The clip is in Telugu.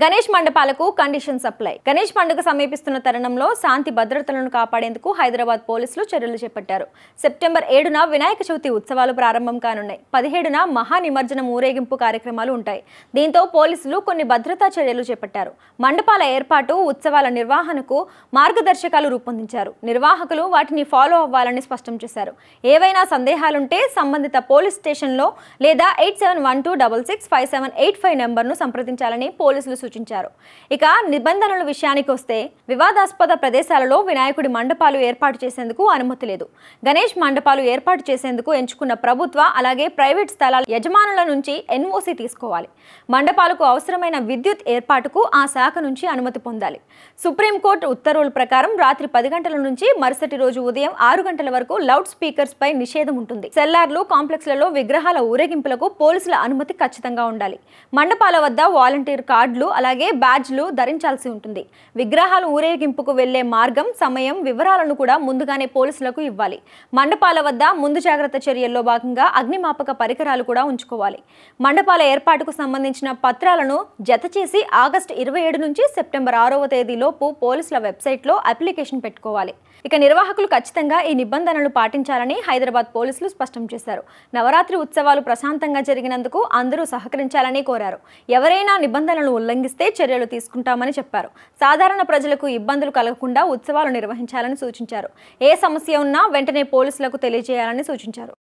గణేష్ మండపాలకు కండిషన్ సప్లై గణేష్ పండుగ సమీపిస్తున్న తరుణంలో శాంతి భద్రతలను కాపాడేందుకు హైదరాబాద్ పోలీసులు చర్యలు చేపట్టారు సెప్టెంబర్ ఏడున వినాయక చవితి ఉత్సవాలు ప్రారంభం కానున్నాయి పదిహేడున మహా నిమజ్జనం ఊరేగింపు కార్యక్రమాలు ఉంటాయి దీంతో పోలీసులు కొన్ని భద్రతా చర్యలు చేపట్టారు మండపాల ఏర్పాటు ఉత్సవాల నిర్వహణకు మార్గదర్శకాలు రూపొందించారు నిర్వాహకులు వాటిని ఫాలో అవ్వాలని స్పష్టం చేశారు ఏవైనా సందేహాలుంటే సంబంధిత పోలీస్ స్టేషన్లో లేదా eight seven one two double six five seven eight five నెంబర్ను సంప్రదించాలని పోలీసులు సూచించారు ఇక నిబంధనల విషయానికి వస్తే వివాదాస్పద ప్రదేశాలలో వినాయకుడి మండపాలు ఏర్పాటు చేసేందుకు అనుమతి లేదు గణేష్ మండపాలు ఏర్పాటు చేసేందుకు ఎంచుకున్న ప్రభుత్వ అలాగే ప్రైవేట్ స్థలాల యజమానుల నుంచి ఎన్ఓసి తీసుకోవాలి మండపాలకు అవసరమైన విద్యుత్ ఏర్పాటుకు ఆ శాఖ నుంచి అనుమతి పొందాలి సుప్రీంకోర్టు ఉత్తర్వుల ప్రకారం రాత్రి పది గంటల నుంచి మరుసటి రోజు ఉదయం ఆరు గంటల వరకు లౌడ్ స్పీకర్స్ పై నిషేధం ఉంటుంది సెల్లార్లు కాంప్లెక్స్లలో విగ్రహాల ఊరేగింపులకు పోలీసుల అనుమతి ఖచ్చితంగా ఉండాలి మండపాల వద్ద వాలంటీర్ కార్డులు అలాగే బ్యాడ్జ్లు ధరించాల్సి ఉంటుంది విగ్రహాలు ఊరేగింపుకు వెళ్లే మార్గం సమయం వివరాలను కూడా ముందుగానే పోలీసులకు ఇవ్వాలి మండపాల వద్ద ముందు జాగ్రత్త చర్యల్లో భాగంగా అగ్నిమాపక పరికరాలు కూడా ఉంచుకోవాలి మండపాల ఏర్పాటుకు సంబంధించిన పత్రాలను జత చేసి ఆగస్టు ఇరవై ఏడు నుంచి సెప్టెంబర్ ఆరవ తేదీలోపు పోలీసుల వెబ్సైట్లో అప్లికేషన్ పెట్టుకోవాలి ఇక నిర్వాహకులు ఖచ్చితంగా ఈ నిబంధనలు పాటించాలని హైదరాబాద్ పోలీసులు స్పష్టం చేశారు నవరాత్రి ఉత్సవాలు ప్రశాంతంగా జరిగినందుకు అందరూ సహకరించాలని కోరారు ఎవరైనా నిబంధనలు ఉల్లంఘించారు ఉల్లంఘిస్తే చర్యలు తీసుకుంటామని చెప్పారు సాధారణ ప్రజలకు ఇబ్బందులు కలగకుండా ఉత్సవాలు నిర్వహించాలని సూచించారు ఏ సమస్య ఉన్నా వెంటనే పోలీసులకు తెలియజేయాలని సూచించారు